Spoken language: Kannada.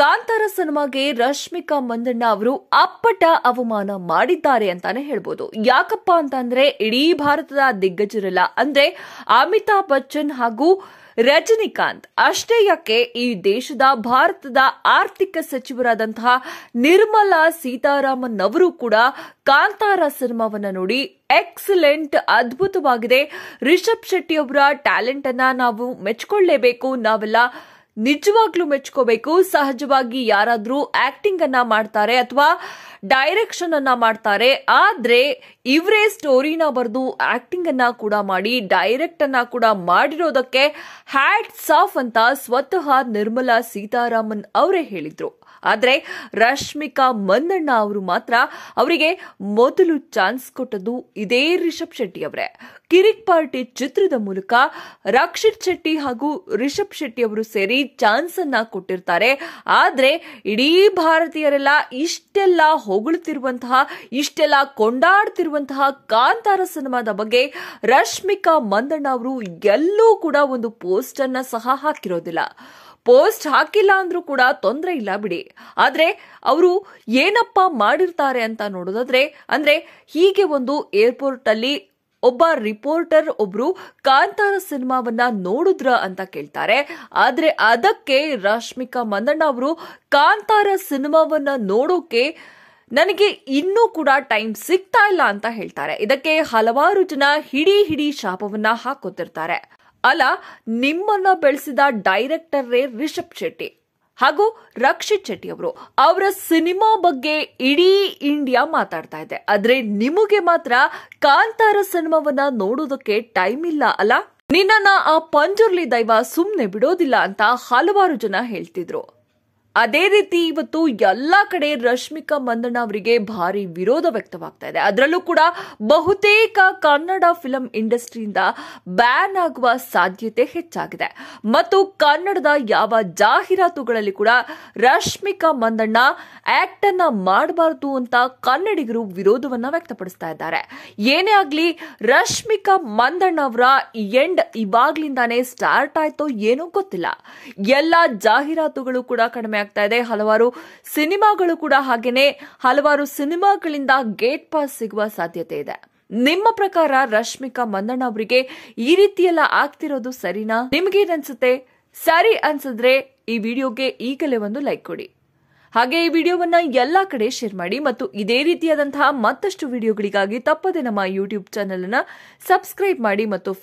ಕಾಂತಾರ ಸಿನಿಮಾಗೆ ರಶ್ಮಿಕಾ ಮಂದಣ್ಣ ಅವರು ಅಪ್ಪಟ ಅವಮಾನ ಮಾಡಿದ್ದಾರೆ ಅಂತಾನೆ ಹೇಳ್ಬೋದು ಯಾಕಪ್ಪ ಅಂತಂದ್ರೆ ಇಡೀ ಭಾರತದ ದಿಗ್ಗಜರೆಲ್ಲ ಅಂದ್ರೆ ಅಮಿತಾಬ್ ಬಚ್ಚನ್ ಹಾಗೂ ರಜನಿಕಾಂತ್ ಅಷ್ಟೇ ಯಾಕೆ ಈ ದೇಶದ ಭಾರತದ ಆರ್ಥಿಕ ಸಚಿವರಾದಂತಹ ನಿರ್ಮಲಾ ಸೀತಾರಾಮನ್ ಅವರು ಕೂಡ ಕಾಂತಾರ ಸಿನಿಮಾವನ್ನ ನೋಡಿ ಎಕ್ಸಲೆಂಟ್ ಅದ್ಭುತವಾಗಿದೆ ರಿಷಬ್ ಶೆಟ್ಟಿ ಅವರ ಟ್ಯಾಲೆಂಟ್ ಅನ್ನ ನಾವು ಮೆಚ್ಚಿಕೊಳ್ಳೇಬೇಕು ನಾವೆಲ್ಲ ನಿಜವಾಗ್ಲೂ ಮೆಚ್ಕೋಬೇಕು ಸಹಜವಾಗಿ ಯಾರಾದ್ರೂ ಆಕ್ಟಿಂಗ್ ಅನ್ನ ಮಾಡ್ತಾರೆ ಅಥವಾ ಡೈರೆಕ್ಷನ್ ಅನ್ನ ಮಾಡ್ತಾರೆ ಆದ್ರೆ ಇವರೇ ಸ್ಟೋರಿನ ಬರೆದು ಆಕ್ಟಿಂಗ್ ಅನ್ನ ಕೂಡ ಮಾಡಿ ಡೈರೆಕ್ಟ್ ಅನ್ನ ಕೂಡ ಮಾಡಿರೋದಕ್ಕೆ ಹ್ಯಾಟ್ ಸಾಫ್ ಅಂತ ಸ್ವತಃ ನಿರ್ಮಲಾ ಸೀತಾರಾಮನ್ ಅವರೇ ಹೇಳಿದ್ರು ಆದರೆ ರಶ್ಮಿಕಾ ಮಂದಣ್ಣ ಅವರು ಮಾತ್ರ ಅವರಿಗೆ ಮೊದಲು ಚಾನ್ಸ್ ಕೊಟ್ಟದ್ದು ಇದೇ ರಿಷಬ್ ಶೆಟ್ಟಿ ಅವರೇ ಕಿರಿಕ್ ಪಾರ್ಟಿ ಚಿತ್ರದ ಮೂಲಕ ರಕ್ಷಿತ್ ಶೆಟ್ಟಿ ಹಾಗೂ ರಿಷಬ್ ಶೆಟ್ಟಿ ಅವರು ಸೇರಿ ಚಾನ್ಸ್ ಅನ್ನ ಕೊಟ್ಟಿರ್ತಾರೆ ಆದ್ರೆ ಇಡೀ ಭಾರತೀಯರೆಲ್ಲ ಇಷ್ಟೆಲ್ಲ ಹೊಗಳುತ್ತಿರುವಂತಹ ಇಷ್ಟೆಲ್ಲ ಕೊಂಡಾಡ್ತಿರುವಂತಹ ಕಾಂತಾರ ಸಿನಿಮಾದ ಬಗ್ಗೆ ರಶ್ಮಿಕಾ ಮಂದಣ್ಣ ಅವರು ಎಲ್ಲೂ ಕೂಡ ಒಂದು ಪೋಸ್ಟ್ ಅನ್ನ ಸಹ ಹಾಕಿರೋದಿಲ್ಲ ಪೋಸ್ಟ್ ಹಾಕಿಲ್ಲ ಅಂದ್ರೂ ಕೂಡ ತೊಂದರೆ ಇಲ್ಲ ಬಿಡಿ ಆದರೆ ಅವರು ಏನಪ್ಪ ಮಾಡಿರ್ತಾರೆ ಅಂತ ನೋಡೋದಾದ್ರೆ ಅಂದ್ರೆ ಹೀಗೆ ಒಂದು ಏರ್ಪೋರ್ಟ್ ಅಲ್ಲಿ ಒಬ್ಬ ರಿಪೋರ್ಟರ್ ಒಬ್ರು ಕಾಂತಾರ ಸಿನಿಮಾವನ್ನ ನೋಡಿದ್ರ ಅಂತ ಕೇಳ್ತಾರೆ ಆದ್ರೆ ಅದಕ್ಕೆ ರಶ್ಮಿಕಾ ಮಂದಣ್ಣ ಅವರು ಕಾಂತಾರ ಸಿನಿಮಾವನ್ನ ನೋಡೋಕೆ ನನಗೆ ಇನ್ನೂ ಕೂಡ ಟೈಮ್ ಸಿಗ್ತಾ ಇಲ್ಲ ಅಂತ ಹೇಳ್ತಾರೆ ಇದಕ್ಕೆ ಹಲವಾರು ಜನ ಹಿಡಿ ಹಿಡಿ ಶಾಪವನ್ನ ಹಾಕೋತಿರ್ತಾರೆ ಅಲ್ಲ ನಿಮ್ಮನ್ನ ಬೆಳೆಸಿದ ಡೈರೆಕ್ಟರ್ರೇ ರಿಷಬ್ ಶೆಟ್ಟಿ ಹಾಗೂ ರಕ್ಷಿತ್ ಶೆಟ್ಟಿ ಅವರು ಅವರ ಸಿನಿಮಾ ಬಗ್ಗೆ ಇಡೀ ಇಂಡಿಯಾ ಮಾತಾಡ್ತಾ ಇದೆ ಆದ್ರೆ ನಿಮಗೆ ಮಾತ್ರ ಕಾಂತಾರ ಸಿನಿಮಾವನ್ನ ನೋಡೋದಕ್ಕೆ ಟೈಮ್ ಇಲ್ಲ ಅಲ್ಲ ನಿನ್ನ ಆ ಪಂಜುರ್ಲಿ ದೈವ ಸುಮ್ಮನೆ ಬಿಡೋದಿಲ್ಲ ಅಂತ ಹಲವಾರು ಜನ ಹೇಳ್ತಿದ್ರು ಅದೇ ರೀತಿ ಇವತ್ತು ಎಲ್ಲ ಕಡೆ ರಶ್ಮಿಕಾ ಮಂದಣ್ಣ ಅವರಿಗೆ ಭಾರಿ ವಿರೋಧ ವ್ಯಕ್ತವಾಗ್ತಾ ಇದೆ ಅದರಲ್ಲೂ ಕೂಡ ಬಹುತೇಕ ಕನ್ನಡ ಫಿಲಂ ಇಂಡಸ್ಟ್ರಿಯಿಂದ ಬ್ಯಾನ್ ಆಗುವ ಸಾಧ್ಯತೆ ಹೆಚ್ಚಾಗಿದೆ ಮತ್ತು ಕನ್ನಡದ ಯಾವ ಜಾಹೀರಾತುಗಳಲ್ಲಿ ಕೂಡ ರಶ್ಮಿಕಾ ಮಂದಣ್ಣ ಆಕ್ಟ್ ಅನ್ನ ಮಾಡಬಾರದು ಅಂತ ಕನ್ನಡಿಗರು ವಿರೋಧವನ್ನ ವ್ಯಕ್ತಪಡಿಸ್ತಾ ಇದ್ದಾರೆ ಏನೇ ಆಗಲಿ ರಶ್ಮಿಕಾ ಮಂದಣ್ಣ ಅವರ ಎಂಡ್ ಇವಾಗ್ಲಿಂದಾನೇ ಸ್ಟಾರ್ಟ್ ಆಯ್ತೋ ಏನೋ ಗೊತ್ತಿಲ್ಲ ಎಲ್ಲ ಜಾಹೀರಾತುಗಳು ಕೂಡ ಕಡಿಮೆ ಆಗ್ತಾ ಇದೆ ಹಲವಾರು ಸಿನಿಮಾಗಳು ಕೂಡ ಹಾಗೇನೆ ಹಲವಾರು ಸಿನಿಮಾಗಳಿಂದ ಗೇಟ್ ಪಾಸ್ ಸಿಗುವ ಸಾಧ್ಯತೆ ಇದೆ ನಿಮ್ಮ ಪ್ರಕಾರ ರಶ್ಮಿಕಾ ಮಂದಣ್ಣ ಅವರಿಗೆ ಈ ರೀತಿಯೆಲ್ಲ ಆಗ್ತಿರೋದು ಸರಿನಾ ನಿಮ್ಗೇನನ್ಸುತ್ತೆ ಸರಿ ಅನ್ಸಿದ್ರೆ ಈ ವಿಡಿಯೋಗೆ ಈಗಲೇ ಒಂದು ಲೈಕ್ ಕೊಡಿ ಹಾಗೆ ಈ ವಿಡಿಯೋವನ್ನ ಎಲ್ಲಾ ಕಡೆ ಶೇರ್ ಮಾಡಿ ಮತ್ತು ಇದೇ ರೀತಿಯಾದಂತಹ ಮತ್ತಷ್ಟು ವಿಡಿಯೋಗಳಿಗಾಗಿ ತಪ್ಪದೆ ನಮ್ಮ ಯೂಟ್ಯೂಬ್ ಚಾನೆಲ್ ಅನ್ನ ಸಬ್ಸ್ಕ್ರೈಬ್ ಮಾಡಿ ಮತ್ತು